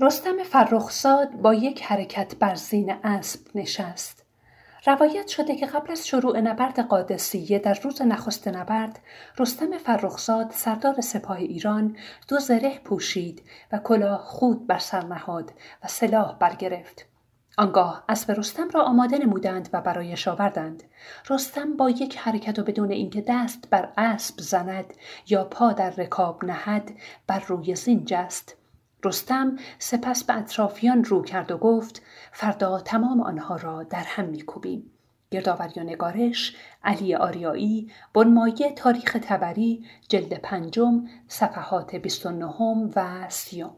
رستم فرخزاد با یک حرکت بر زین اسب نشست روایت شده که قبل از شروع نبرد قادسیه در روز نخست نبرد رستم فرخزاد سردار سپاه ایران دو زره پوشید و کلاه خود بر سر نهاد و سلاح برگرفت آنگاه اسب رستم را آماده نمودند و برایش آوردند رستم با یک حرکت و بدون اینکه دست بر اسب زند یا پا در رکاب نهد بر روی زین جست رستم سپس به اطرافیان رو کرد و گفت فردا تمام آنها را در هم میکوبیم گردآوری و نگارش علی آریایی بنمایه تاریخ تبری جلد پنجم صفحات 29 و سیم.